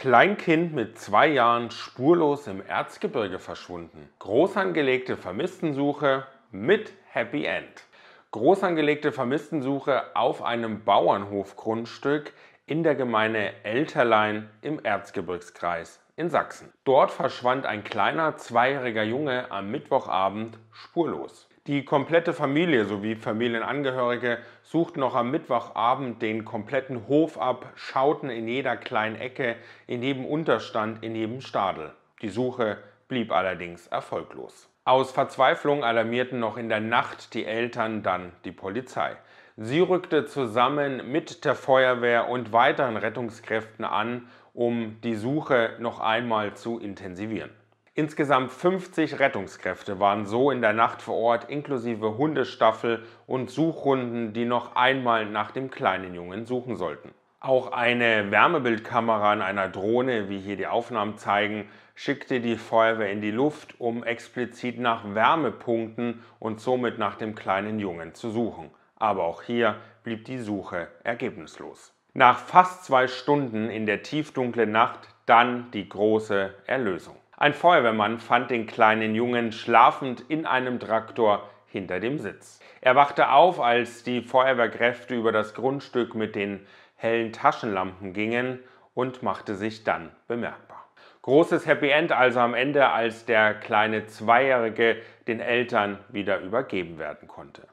Kleinkind mit zwei Jahren spurlos im Erzgebirge verschwunden. Großangelegte Vermisstensuche mit Happy End. Großangelegte Vermisstensuche auf einem Bauernhofgrundstück in der Gemeinde Elterlein im Erzgebirgskreis in Sachsen. Dort verschwand ein kleiner zweijähriger Junge am Mittwochabend spurlos. Die komplette Familie sowie Familienangehörige suchten noch am Mittwochabend den kompletten Hof ab, schauten in jeder kleinen Ecke, in jedem Unterstand, in jedem Stadel. Die Suche blieb allerdings erfolglos. Aus Verzweiflung alarmierten noch in der Nacht die Eltern dann die Polizei. Sie rückte zusammen mit der Feuerwehr und weiteren Rettungskräften an um die Suche noch einmal zu intensivieren. Insgesamt 50 Rettungskräfte waren so in der Nacht vor Ort, inklusive Hundestaffel und Suchrunden, die noch einmal nach dem kleinen Jungen suchen sollten. Auch eine Wärmebildkamera an einer Drohne, wie hier die Aufnahmen zeigen, schickte die Feuerwehr in die Luft, um explizit nach Wärmepunkten und somit nach dem kleinen Jungen zu suchen. Aber auch hier blieb die Suche ergebnislos. Nach fast zwei Stunden in der tiefdunklen Nacht dann die große Erlösung. Ein Feuerwehrmann fand den kleinen Jungen schlafend in einem Traktor hinter dem Sitz. Er wachte auf, als die Feuerwehrkräfte über das Grundstück mit den hellen Taschenlampen gingen und machte sich dann bemerkbar. Großes Happy End also am Ende, als der kleine Zweijährige den Eltern wieder übergeben werden konnte.